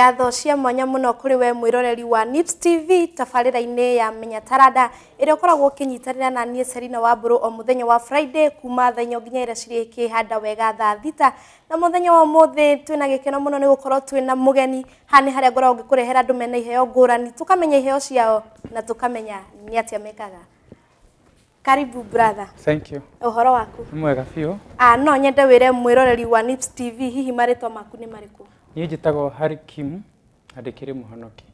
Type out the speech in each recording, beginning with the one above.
ngatho cia mwanya muno kuri we mwiroreri wa Nips TV tabarira-inĩ ya menya taranda ĩrĩa ũkoragwo ũkĩnyitanĩra na niĩ Serina Wamburu o mũthenya wa Friday kuma thaa inya nginya ĩrĩa cirĩkĩhanda wega thaa thita na mũthenya wa ũmũthĩ twĩna gĩkeno mũno nĩ gũkorwo twĩna mũgeni haha nĩ harĩa ngoragwo ngĩkũrehera andũ mena iheo ngũrani tũkamenya iheo ciao na tũkamenya nĩ atĩa mekaga Karibu brother. Thank you. Uhoro waku? Mwega biũ. Ah, no nyende wĩre mwĩroreri wa Nips TV hihi marĩtwa maku nĩ marĩkũ? niä njätagwo harä kim andä kä rä må honoki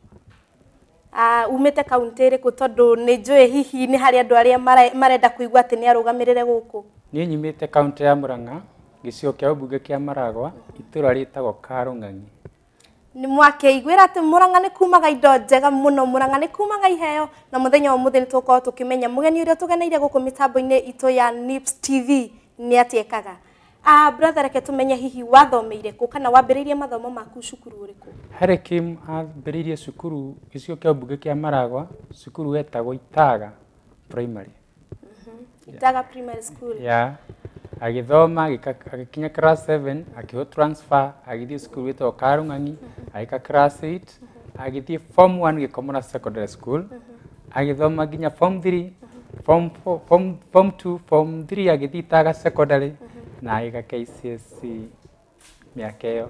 ah, umite kaunti iriku tondu ni njui hihi harä andå arä a marenda kuigua ati ni arugamirire guku ni te kauntä ya muranga gicigo kia kä kia maragwa itura ritagwo karungangi ni atä må muranga ni kumaga indo njega muno muranga ni kumaga iheo na muthenya wa muthi ni tukorwo tukimenya mugeni uria tugeneire guku mitambo-ini itu ya nips tv ni atiekaga ah brother reke tumenye hihi wathomeire kũ kana wambĩrĩirie mathomo maku cukuru ũrĩkũ harĩ kim ambĩrĩirie cukuru gĩcigo kia mbunge kia maragwa cukuru wetagwo itaga primary mm-hmm. itaga primary school yeah agithoma agĩkinya class 7 akĩhwo transfer agĩthiĩ cukuru wĩtagwo karung'ang'i mm-hmm. agĩka class 8 mm-hmm. agĩthiĩ form 1 gĩkomora secondary school agĩthoma nginya form 3 form 2 form 3 agĩthiĩ itaga secondary mm -hmm naä aiga KCSC e mä aka ä yo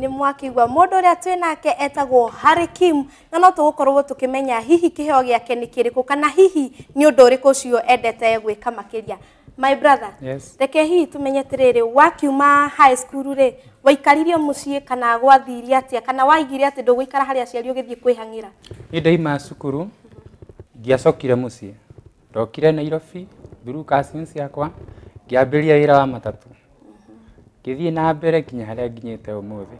nä mwakigua må ndå å rä a twä nake etagwo harä kim na no tå gå korwo tå kä menya hihi kä heo gä ake nä kä rä kå kana hihi nä å ndå å rä kå cio endete gwä ka makä ria my brother yes. reke hihi tumenye tiriri wakiuma high school ri waikaririo mucii kana gwathiri atia kana waigire ati ndũgũikara hari aciari ũgĩthiĩ kwĩhang'ĩra niĩ ndaima cukuru ndiacokire mucii ndokire nairobi through cousins yakwa wä ra wa matatũ ngĩthiĩ na mbere nginya harĩa nginyĩte ũmũthĩ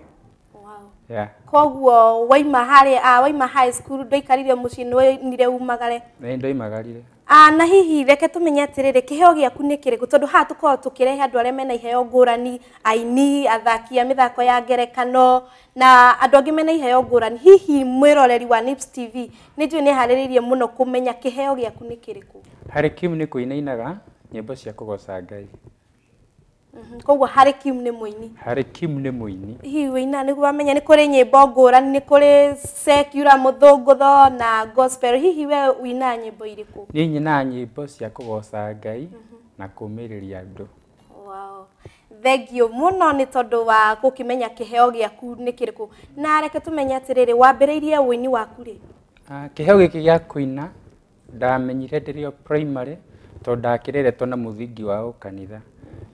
koguo waima a ah, waima high school ndwaikarire nä nire umagare ndoimagarire ah, na hihi reke gä aku nä kä rä kĩrĩkũ tondå haha tũkoragwo tũkĩrehe andũ arĩa mena iheo rani aini athaki mä thako ya ngerekano na andå angä mena iheo rani hihi roreri wa Nips TV nĩ njũĩ nĩ harĩrĩirie mũno kũmenya kĩheo gĩaku nĩ kĩrĩkũ harĩ Kim kå inainaga nyimbo cia kugoca ngai mhm. koguo harä kim nä må ini harä kiu nä må ini hihi wina nä wamenya nä kå rä nyä mbo rani nä kå rä må thå ngå tho na gospel hihi we wina nyä mbo irä kå nä nyina nyä mbo cia kå goca ngai mhm. na kå mä rä ria andå må muno nä tondå wa gå kä menya kä heo gä aku nä kä rä kå na reke tå menye atä rä rä wambä rä irie wå ini waku rä ah, kä heo gä kä gä a kå ina ndamenyire ndä rä o primary tondå ndakä reretwo na må thingi wa å kanitha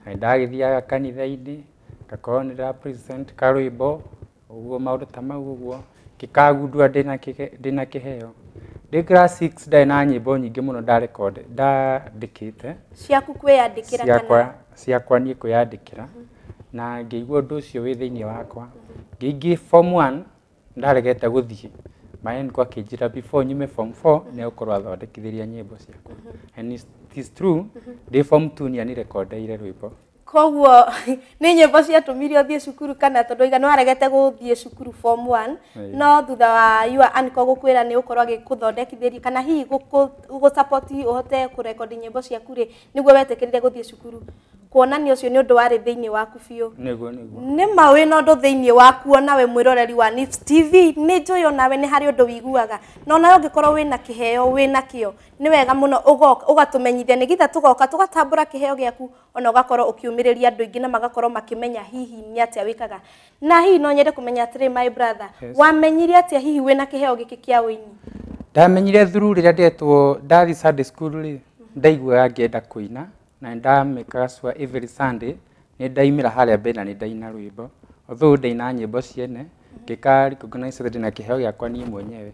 nanä ndagä thiaga kanitha-inä ngakorwo nä ndä karwä mbo å guo maå ndå ta mau å guo ngä kagundua ndä na kä heo ndä class 6 ndarä na nyĩmbo nyingĩ mũno ndandĩkĩte kä kwĩyandĩkĩra ciakwa ciakwa niĩ kwĩyandĩkĩra na å cio wä thä inä wakwa ngä ingä ndaregete gå thiä maä kwa kijira before nyume form 4 nä agåkorwo athondekithä ria nyä mbo mm-hmm. true they mm-hmm. form 2 nä anirekondeire rwä mbo koguo nä nyä mbo ciatå mire å thiä cukuru kana tondå iga nä waregete gå thiä cukuru form one no thutha wa yua anko gå kwä ra nä å korwo agä kå thondekithä kana hihi gå å hote kå rekondi nyä mbo ciaku rä nä guo wetä kä rä re gå thiä cukuru kuonania ucio ni undu wari thiini waku biu ni ma wina undu thiini waku ona we mwiroreri wa Nips TV ni njuyi onawe ni hari undu wiguaga na onawe ungikorwo na kiheo na kio ni wega muno ugatumenyithia ni githa tugoka tugatambura kiheo giaku ona ugakorwo ukiumiriria andu ingi na magakorwo makimenya hihi ni atia wikaga na hihi no nyende kumenya atiri my brother yes. wamenyire atia hihi na kiheo giki kia wini ndamenyire through riria ndetwo ndathi Sunday school ri ndaiguaga ngienda kuina na ndamika sure every sunday ni ndaimira haria bena ni ndaina rwimbo although ndaina nyimbo ciene ngikari recognize that na kiheo giakwa ni mwenyewe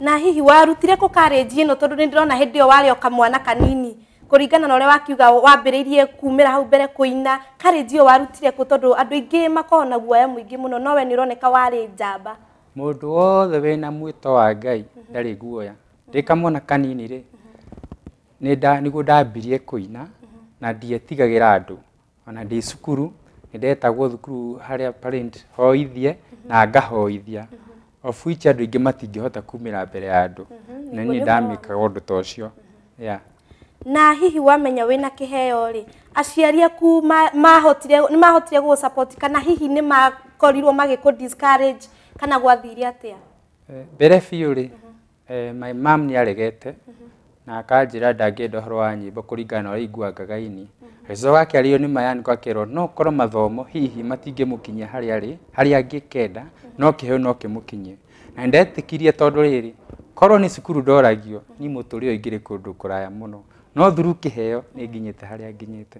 na hihi warutire kå karĩnji ĩno tondũ nĩ ndĩrona hĩndĩ yo warĩ kamwana kanini kuringana na ũrĩa wakiuga wambĩrĩirie kumĩra hau mbere kũina karĩnji yo warutire kũ tondũ andũ aingĩ makoragwo na guoya mũingĩ mũno nowe roneka ũroneka warĩ njamba mũndũ wothe wĩna mwito wa ngai ndarĩ guoya ndĩ kamwana kanini ri niguo ndambirie ina na ndietigagĩra andå ona ndä cukuru nä ndetagwo thukuru harä parent hoithie na ngahoithia of which andå aingä hota kumä mbere ya andå mhm. na nä ndamä kaga å ta å cio mhm. na hihi wamenya wä na kä heo rä aciari aku nä mahotire gå kana hihi nä makorirwo magä kå kana gwathire atä a eh, mbere biå rä eh, my mam nä aregete mhm na akanjä ndangä ohoro wa nyĩmbo kũringana na ũrĩa iguangaga ini rico wakĩario nĩ maya nĩ no korwo mathomo hihi matingĩmũkinyia harĩa arĩ harĩa angĩkenda no kĩheo no kĩmũkinyie na ndetĩkirie tondũ rĩrĩ korwo nĩ cukuru ndoragio ni mũtũrĩre ingĩrĩ kũndũ kũraya mũno no thuru kĩheo nĩ nginyĩte harĩa nginyĩte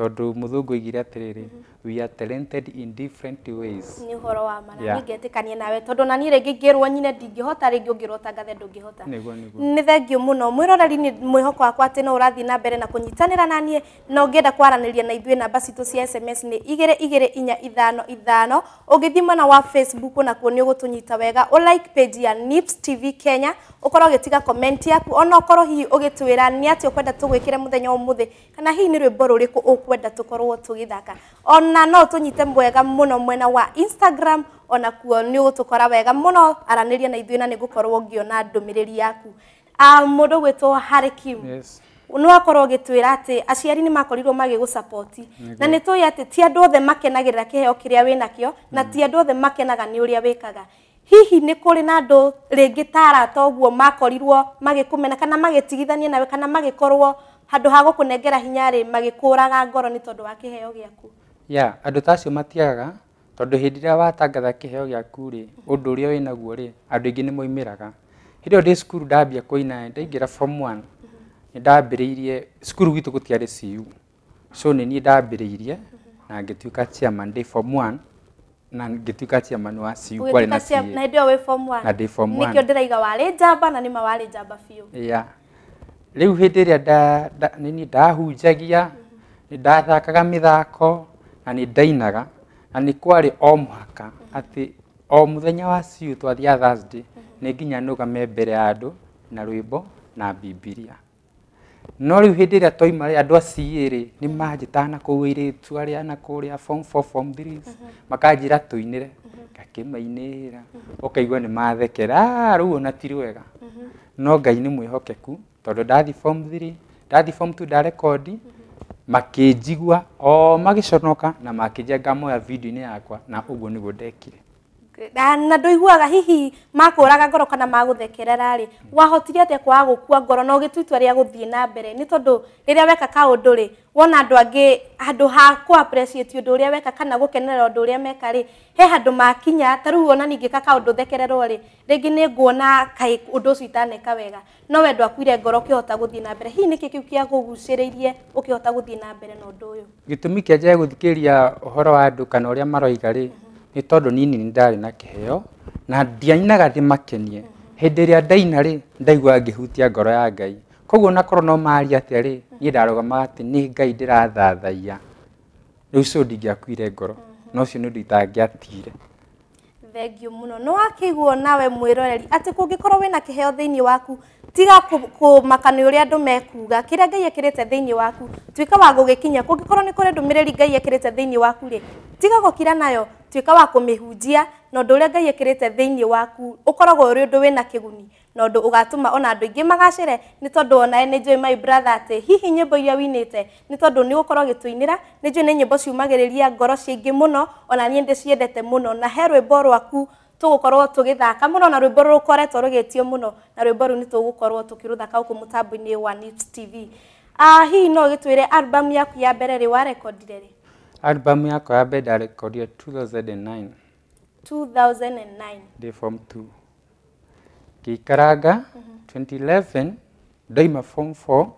tondu muthungu igire atiriri mhm. we are talented in different ways ni horo wa mana ningetikania nawe tondu na ni ringi ngirwo nyine ndingihota ringi ungirwo tangathe ndungihota nigo nigo ni thengio muno mwirora ri ni mwihoko akwa ati no urathi na mbere na kunyitanira na nie na ũngĩenda kwaraniria na ithuĩ namba citũ cia sms ni igĩrĩ igĩrĩ inya ithano ithano ũngĩthiĩ na wa facebook na kuoni ugutunyita wega wega like page ya nips tv kenya ukoro ũgĩtiga comment yaku ona ukoro hi ugitwira ni ati ukwenda tugwikire muthenya ũmũthĩ kana hi ni rwĩmbo rũrĩkũ ũkũ kwenda tukorwo tugithaka ona no tunyite mwega muno mwena wa Instagram ona kuo ni utukora wega muno araniria na ithuĩ na nä ngũkorwo ngĩona ndũmĩrĩri yaku a ah, ndå gwĩtwo harä kim yes no akorwo gitwira ati aciari ni makorirwo magigucapoti na ni tuya ati ti andu othe makenagirira kiheo kiria wina kio na mm. ti andu othe makenaga ni uria wikaga hihi ni kuri na andå ringitara ngä guo makorirwo magä kå kana magitigithania nawe kana magikorwo handu ha gukunengera hinya ri magikuraga ngoro ni tondu wa kiheo giaku ya andu ta acio matiagaga tondu hindi iria watangatha kiheo giaku ri undu uria winaguo ri andu aingi ni moimiraga hindi iyo ndi cukuru ndambia kuina ndaingira form one ni ndambiriirie cukuru gitu gutiari ciu so ni nie ndambiriirie na ngituika chairman ndi form one na ngituika chairman wa CU kwarĩ na CA na hĩndĩ ĩyo wĩ form 1 na ndĩ form 1 nĩkĩo ndĩraiga warĩ njamba na nĩma warĩ njamba ya yeah riu hindi ria da, da nini ndahunjagia ni ndathakaga mithako na ni ndainaga na ni kwari o muhaka ati o muthenya wa siu twathia thursday ni nginya nugame mbere ya andu na rwimbo na bibilia no riu hindi ria twaima ri andu a CA ri ni manjitaga na kuu iritu aria na kuria form 4 form 3 makanjira tuinire ngakimainira ukaigua ni mathekera riu ona ti rwega no ngai ni mwihokeku tondå ndathi form 3 ndathi form 2 ndarekondi makä njigua o magä conoka na makä njenga moya video-inä yakwa na å guo nä guo ndekire na ndåiguaga hihi makåraga ngoro kana magåthekerera rä wahotire atä kwaga gå kua ngoro na å gä tu itua rä a gå thiä na mbere nä tondå rä rä a weka ka å ndå rä wona andå angä handå ha kå å ndå å rä a weka kana gå kenerera å ndå å rä a meka rä he handå makinya tarä u ona ningä ka ka å ndå thekererwo rä rä ngä nä nguona kaä å ndå å cio itaneka wega no we ndå akuire ngoro å kä hota gå thiä na mbere hihi nä kä kä u kä a gå gucä rä irie å kä hota gå thiä na mbere na å ndå å yå gä tå mi kä anjaga gå thikä ria å horo wa andå kana å rä a maroiga rä mm -hmm. nä tondå nini nä ndarä na kä heo na ndiainaga ndä makenie hä rä a ndaina rä ndaigua ngä hutia ngoro ya ngai koguo nakorwo no maria atä rä niä ndarå atä nä ngai ndä rathathaia rä u cå ndingä ngoro mhm. no cio nä å ndå itangä atire thengiå må no nä wakä nawe mwä roreri atä kå ngä korwo wä na kä heo thä waku tiga ku kumakania uria andu mekuga kiria ngai ekirite thini waku tuika wa gugikinya kungikorwo ni kuri ndumireri ngai ekirite thini waku ri tiga gukira nayo tuika wa kumihunjia na ndu uria ngai ekirite thini waku ukoragwo uri ndu wina kiguni na ndu ugatuma ona andu ingi magacire ni tondu ona ni njui my brother ati hihi nyimbo iria winite ni tondu ni gukorwo gituinira ni njui ni nyimbo ciumagiriria ngoro ciingi muno ona nie ndiciendete muno na herwe rwimbo rwaku tugukorwo tugithaka muno na rwimbo ru koretwo rugitio muno na rwimbo ru ni tugukorwo tukiruthaka uku mutambo-ini wa Nits TV ah hi no gitwire album yaku ya mbere ri wa rekodire ri album yako ya mbere ndarekodire 2009 2009 day form 2 gikaranga 2011 daima form 4 mhm.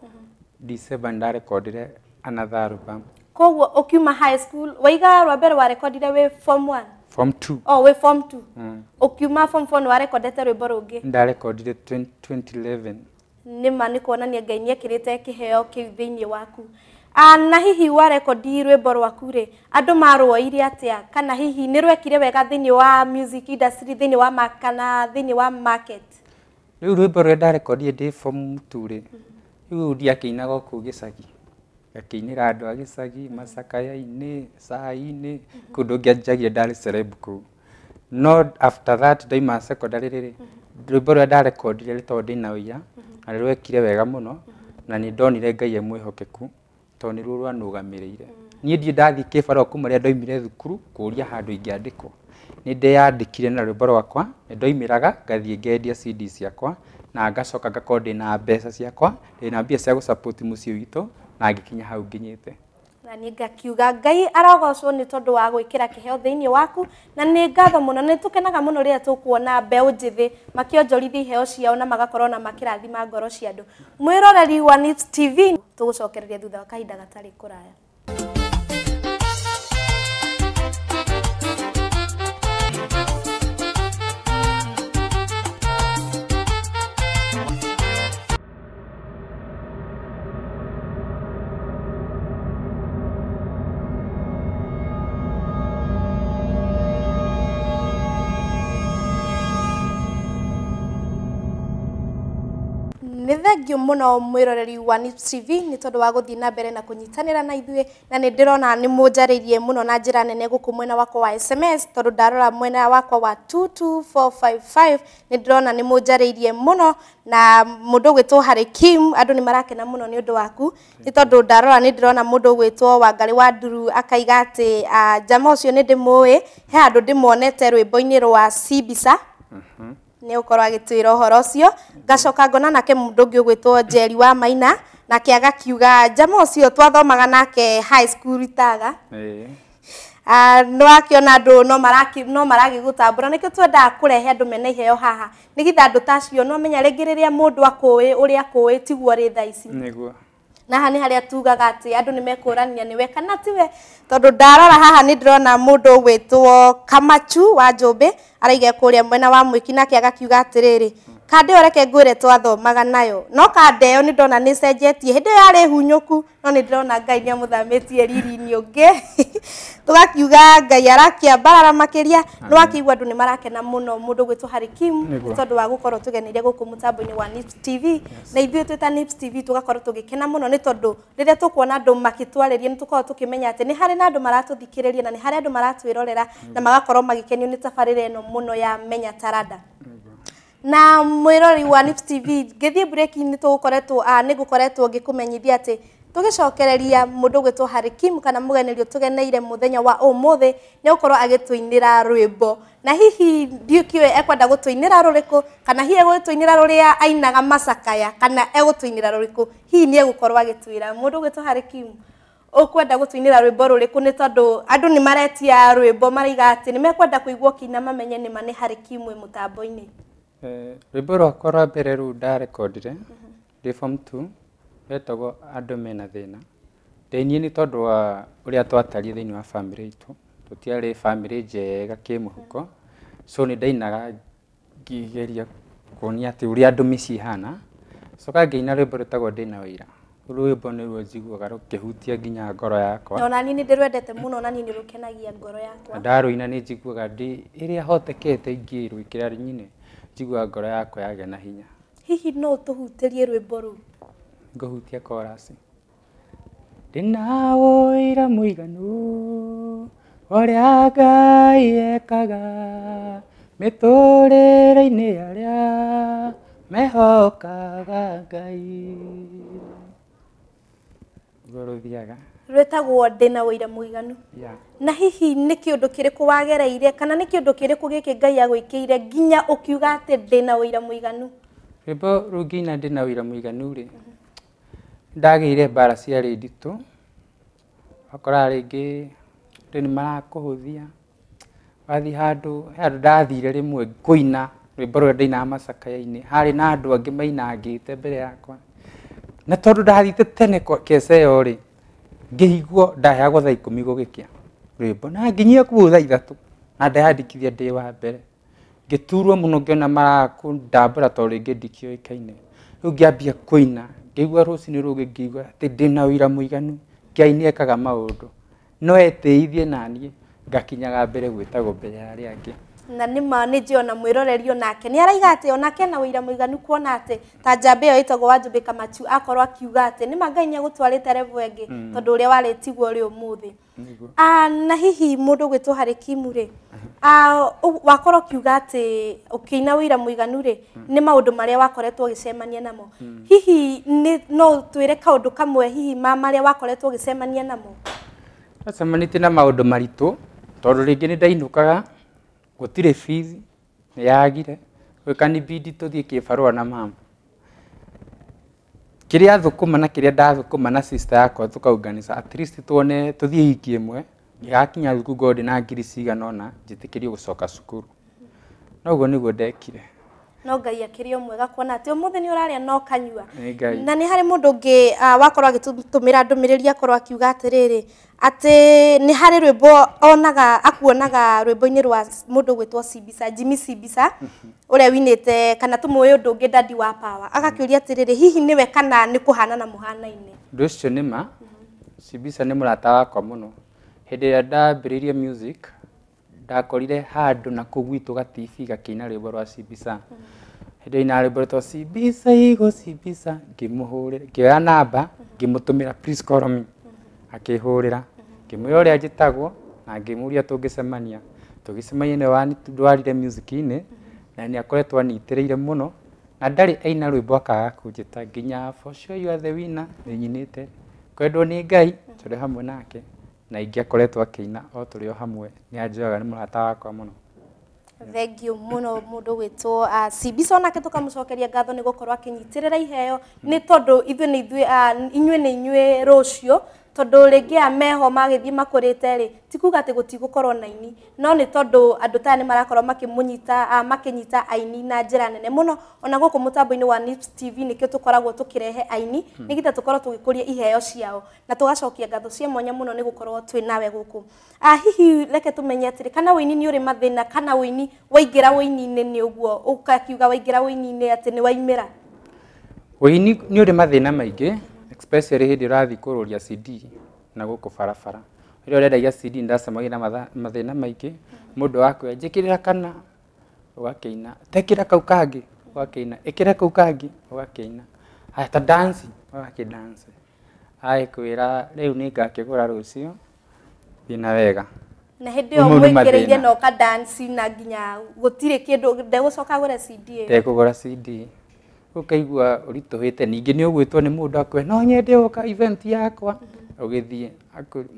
december ndarekodire another album koguo ukiuma high school waiga rwa mbere wa rekodire we form 1 form 2 oh we form 2 mm. ukiuma form 4 niwarekondete rwimbo rungi ndarekondire 2011 nä ma nä kuonania ngai nä ekä rä te kä heo kä u thä inä waku ah, na hihi warekondi rwimbo rwaku rä andå marwoire atä kana hihi nä rwekire wega thä inä wa music industry thä inä wa kana thä inä wa market rä u rwimbo rå rä a ndarekondire form 2 rä rä u ndiakä inaga kå gä cagi ngakiinĩra andå a gĩcagi macakaya-inĩ cai-inĩ kå ndå ngä anjagia no after that ndaima secondary rä rwimbo rä ndarekondire rä tondå ndä na na nä wega må no na nä ndonire ngai e mwä hokeku tondå nä ruo rwanågamä rä kuma rä ndoimire thukuru kå ria handå ingä andä na rwimbo rwakwa nä ndoimä raga ngendia cd ciakwa na ngacoka ngakorwo na mbeca ciakwa ndä na mbia cia gå må ciä witå na agikinya hau nginyĩte na ni ngakiuga ngai aragocwo nä tondå wa gwä kä ra kä heo thä waku na nä ngatho må no nä tå kenaga må no rä rä tå kuona mbeå iheo ciao na magakorwo na makä ma ngoro cia andå mwä roreri wa tv tå gå cokereria thutha wa kahinda gatarä kå raya you muno mwiroreri wa Nips TV ni tondũ wa gũthiĩ na mbere na kunyitanira na ithuĩ na ni ndirona ni mũnjarĩirie muno na njira nene gũkũ mwena wakwa wa SMS tondũ ndarora mwena wakwa wa 22455 ni ndirona ni mũnjarĩirie muno na mũndũ ũgwĩtwo Harry Kim andũ nĩ marakena muno ni ũndũ waku nĩ tondũ ndarora ndirona ndĩrona mũndũ wa ngari wa Nduru akaiga atĩ uh, ah, jamaa ũcio nĩ ndĩmũĩ he handũ ndĩmuonete rwĩmbo-inĩ rwa Cibica mm -hmm nä å korwo agä twä ra å horo å cio ngacoka ngona nake må ndå ngä å gwä two njeri wa maina nake agakiuga njama å cio twathomaga nake high school itaga ah, no akiona andå no maragä gå tambå ra nä kä twendaga kå rehe andå mena iheo haha nä githa andå tacio no menya rä ngä rä rä a må ndå akå ä å rä a akå ä tiguo rä tha ici na haha nä harä a tugaga atä andå nä mekårania nä we kana tiwe tondå ndarora haha nä rona må ndå gwä two kamachu wa njå mbä araiga kå rä a mwena wa mwä ki nake agakiuga atä rä rä kandi oreke ngwire ngwä re twathomaga nayo no kandeo nä ndona ni cenjetie hinde ya ri yo no ni ndona ngai ni amå riri ni unge tugakiuga ngai arakia barara makiria no nä ndu ni marake na muno mundu gwitu hari kim tondu wa gå tugenire guku geneire gå kå må tv na ithuä twä ta tv tå tugikena muno ni tondu riria no ndu tondå ni rä tukimenya ati ni hari na ndu maratå na ni hari andå maratwä na magakorwo magä ni nä tabarä ra no må ya menya taranda na mwirori wa Nips TV ngithie break ni tugukoretwo a ah, ni gukoretwo ngikumenyithia ati tugicokereria mundu gwitwo Harry Kim kana mugeneri tugeneire muthenya wa umuthi ni gukorwo agitwinira rwimbo na hihi ndiukiwe ekwenda gutwinira ruriku kana hihi egutwinira ruria ainaga macakaya kana egutwinira ruriku hihi ni egukorwo agitwira mundu gwitwo Harry Kim ukwenda gutwinira rwimbo ruriku ni tondu andu ni maretia rwimbo maraiga ati ni mekwenda kuigua kina mamenye ni ma ni Harry Kim wi mutambo-ini Eh, rwimbo rwakwa rwa mbere rũu ndarekondire mm-hmm. ndĩ form two rwetagwo andũ mena thĩna ndeniĩ nĩ tondũ wa ũrĩa twatariĩ thĩinĩ wa bamĩrĩ itũ tũtiarĩ bamĩrĩ njega kĩmũhuko so nĩ ndainaga ngĩgeria kuonia atĩ ũrĩa andũ mĩciĩ ihana coka ngĩina rwĩmbo rwĩtagwo ndĩna wĩira rwĩmbo nĩruo njiguaga rũkĩhutia nginya ngoro yakwa na niĩ nĩ ndĩrwendete mũno na niĩ nĩ rũkenagia ngoro yakwa ndarũina nĩ njiguaga ndĩ ĩrĩa hotekete ingĩrwĩkĩra nyine njigua ngoro yakwa yagĩa na hinya hihi no tũhutĩrie rwĩmbo rũu ngũhutia korasi ndĩna ũira mũiganu ũrĩa ngai ekaga mĩtũrĩre-inĩ arĩa mehokaga ngai guo rũthiaga rwetagwo ndä na wä ira må iganu na hihi nä kä å ndå kä rä kå wagereire kana nä kä å ndå kä rä kå gä kä ngai agwä kä ire nginya å kiuga atä ndä na wä ira må iganu rä mbo rå nginya ndä na wä ira må iganu rä ndagä ire mbara ciarä nditå okora rä ngä ndå nä marakå hå thia wathiä handå he andå ndathire rä mwe ngå ina rwä mbo rå ndainaga macakaya-inä harä na andå angä mainangä te mbere yakwa na tondå ndathiite tene kesa ä yo rä ngihiguo ndaheyagwo thaa ikumi gugikia rwimbo na nginyia kuu thaa ithatu na ndeyandikithia ndi wa mbere ngiturwo muno ngiona marakundambura tondu ringi ndikioikaine riu ngiambia kuina ngĩigua rũcinĩ rũngĩ ngĩigua atĩ ndĩna ũira mũiganu ngai nĩ ekaga maũndũ no etĩithie naniä ngakinyaga mbere gwĩtagwo mbere ya arĩa angĩ na nä ma nä njä ona mwä nake nä araiga atä onake na wä muiganu kuona atä ta njamba ä yo ä wanjå mbä kamachu akorwo akiuga atä nä ma ngai nä agå twarä te revo ängä mm. tondå å rä a warä tigwo rä å må thä na hihi må ndå gwä two harä kimu rä wakorwo kiuga atä å kä ina wä muiganu rä mm. nä maå ndå marä a wakoretwo å gä cemania namo mm. hihi no twä re kaå ndå kamwe hihi ma marä a wakoretwo å gä cemania namo tie na maå ndå maritå tondå rä ngä nä ndainå kaga gutire fees yagire kanibidi tuthie kibarua na mama kiria thukuma na kiria ndathukuma na sister yakwa tukauganisa at least tuone tuthie wiki imwe thuku god na ngiri cigana ona njitikirio gucoka cukuru noguo niguo ndekire no ngai akiri o mwega kuona ati umuthi ni uraria no kanyua na ni hari mundu ngi wakorwo gitumira ndumiriri akorwo akiuga atiriri ati ni hari rwimbo onaga akuonaga rwimbo-ini rwa mundu gwitwo Simbisa jimi Simbisa uria winite kana tumuwi undu ngi dadi wa Power agakiuria atiriri hihi niwe kana ni kuhanana muhanaine ndu ucio ni ma mhm. Simbisa ni murata wakwa muno hindi iria ndambiriirie music ndakorire handu na kugwitu ga tv ga kina mbo rwa cbisa hede ina rwä to cbisa igo cbisa igå cibica namba ngä please call me akihurira akä hå rä na ngä må ria tå ngä cemania tå gä cemania nä ndwarire na ni akoretwo anyitä rä ire må na ndari aina rwä mbo akaga kå njä ta nginya bocio yuathe wina nä nyinä te kwendwo nä ngai tå hamwe nake na ingä akoretwo ina o rä o hamwe nĩ nä må rata wakwa mũno thengio muno mundu gwitwo Cibico nake cokeria ngatho ni rä ra iheo ni tondu nä ni inyuä nä inyuä rå rũciũ tondu ringi a meho magithii makurite ri tikuga ati gutigukorwo na aini no ni tondu andu ta ni marakorwo makimunyita makinyita aini na njira nene muno ona guku mutambo-ini wa Nips TV kitu koragwo tukirehe aini hmm. nigetha tukorwo tugikuria iheo ciao na tugacokia gatho cia monya muno ni gukorwo twi nawe guku a hihi leke tumenye atiri kana wini ni uri mathina kana wini waingira wini-ini ni uguo ukakiuga waingira wini-ini ati ni waimira wini ni uri mathina maingi especially hä rathi å rathiä cd na gå farafara barabara rä ya cd ndacemagä na mathä na maingä må ndå wakwä njä kä rä ra kana å gakäina tekä ra kau kangä å gakäina ä kä ra ta dansi wake gakä dansi agäkwä ra rä u nä ngakä gå ra na wega na hä ndä ä yo mwä ngä rä ire na å kadansi na nginya gå tirä kä ndå ndegå coka cd ndekå cd ukaigua ũritũhĩte ningi ni ũgwĩtwo ni mundu akwe no nyende uka event yakwa mm-hmm. ũgĩthiĩ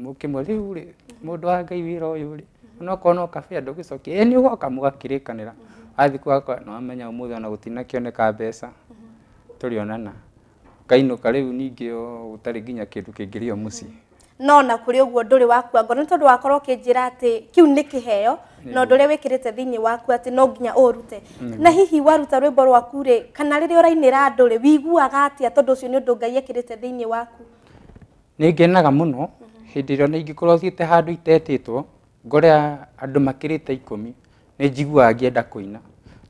mũkĩmwe rĩu rĩ mũndũ wa ngai wĩra ũyũ rĩ onokorwo no kabea ndũgĩcokia ĩ nĩ ũgoka mũgakĩrĩkanĩra wathiĩ mm-hmm. kwakwa amenya ũmũthĩ ona gũtinakĩoneka mbeca mm-hmm. tũrĩonana ũkainũka ningi o utari ginya kĩndũ kingirio muci no na kuri uguo nduri wakua ngoro ni tondu wakorwo kinjira ati kiu nĩ kĩheo na å å ndå rä a wä kä rä te thä thiini waku atä no nginya å rute mm. na hihi waruta rwä mbo rwaku rä kana rä rä a riria urainira andu rä wiguaga tondå å cio nä å ndå ngai ekä rä te thä thiini waku nä ngenaga må no hä ndä ä muno ingä korwo thiä te handå itetä two ngore andå makä rä te ikå mi nä njiguaga ngä enda kå ina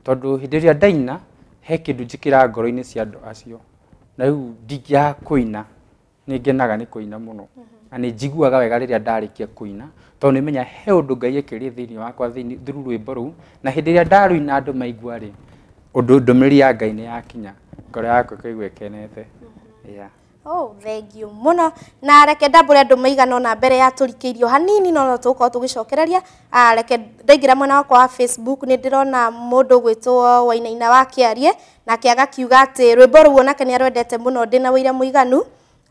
tondå hä ndä ä rä a ndaina he kä ndå njä kä ra ngoro inä cia andå acio na rĩu kå ina nä ngenaga nĩ kũina mũno mm -hmm na nä njiguaga wega rä rä a ndarä kia kåina tondå nä menya he å ndå ngai ekä rä thä inä wakwa thuru rwä mbo rå u na hä ndä ä rä a ndarå andå maigua rä ndå mä rä ri ya ngai nä yakinya ngoro yakwa ikaigua äkenete mm-hmm. yeah. Oh, muno na reke ndambå re andå maigana ona mbere ya tå rikä irio hanini no tå gũkorwo tå gä cokereria ah, reke ndaingä ra mwena wakwa wa facebook nä ndä rona må ndå gwä two wainaina wa kä arie nake agakiuga atä rwä mbo rå u onake nä arwendete må no ndä na wä ire må iganu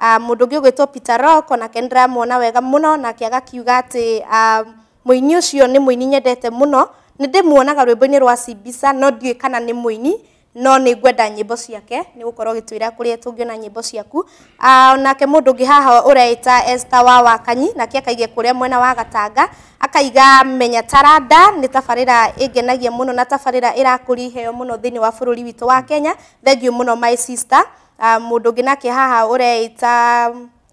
Ah, mundu ngi gwitwo Peter Rock onake ndiramwona wega muno nake agakiuga ati ah, muini ucio ni muini nyendete muno ni ndimuonaga rwimbo-ini rwa Simbisa no ndiũĩ kana nĩ mũini no nĩ ngwenda nyĩmbo ciake nĩ gũkorwo gĩtwĩra kũrĩa tũngĩona nyĩmbo ciaku ah, nake mũndũ ũngĩ haha ũreĩta Esther wa Wakanyi nake akaiga kũrĩa mwena wa Gatanga akaiga menya taranda nĩ tabarĩra ĩngenagia mũno na tabarĩra ĩrakũria iheo mũno thĩinĩ wa bũrũri witũ wa Kenya thengiũ mũno my sister Ah, mudu gina nake haha ureita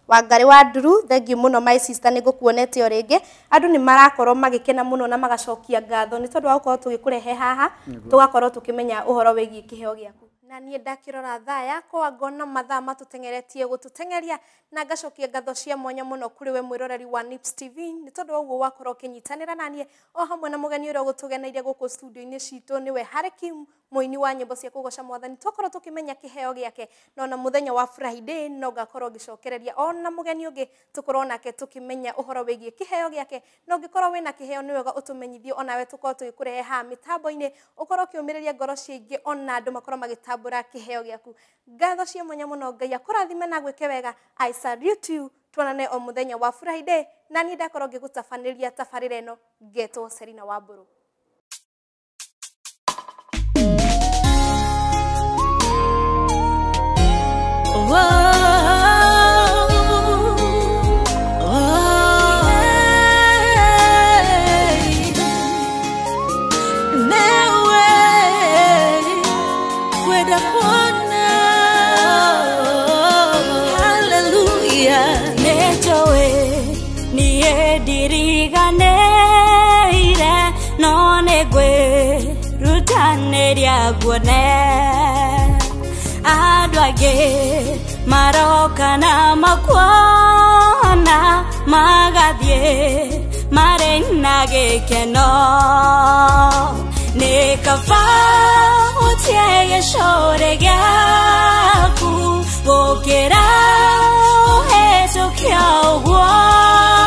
wangari wa nduru thengiu muno my sister ni o ringi andu ni marakorwo magikena muno na magacokia ngatho ni tondu wa gukorwo tugikurehe haha tugakorwo tukimenya uhoro wigie kiheo giaku na niä ndakirora thaa yakwa ngona mathaa matuteng'eretie gututeng'eria na ngacokia ngatho cia mwanya muno kuri we mwiroreri wa Nips TV nä tondå wa guo wakorwo å na niä o hamwe na må geni å rä a gå tå geneirie gå kå studio-inä citå nä we harä ki må wa nyä mbo cia kå goca mwathani twakorwo tå kä menya kä heo gä ake no na må thenya wa friday no ngakorwo ngä cokereria ona må geni å ngä tå korwo nake tå kä menya å horo wä giä kä heo gä ake no ngä korwo wä na kä heo nä wega å tå menyithie onawe tå korwo tå gä kå rehe haha mä tambo-inä å korwo kä å mä rä ria ngoro ciaingä ona andå makorwo magä heo gä aku ngatho cia mwanya no ngai akũrathime na ke wega i salute you thenya wa friday na niä ndakorwo ngĩgũtabanĩria tabarĩra no ngetwo serina wa mbũrũ Whoa. guone andå angä maroka na makuona magathiä marä na gä keno nä kaba å tie gä corä gä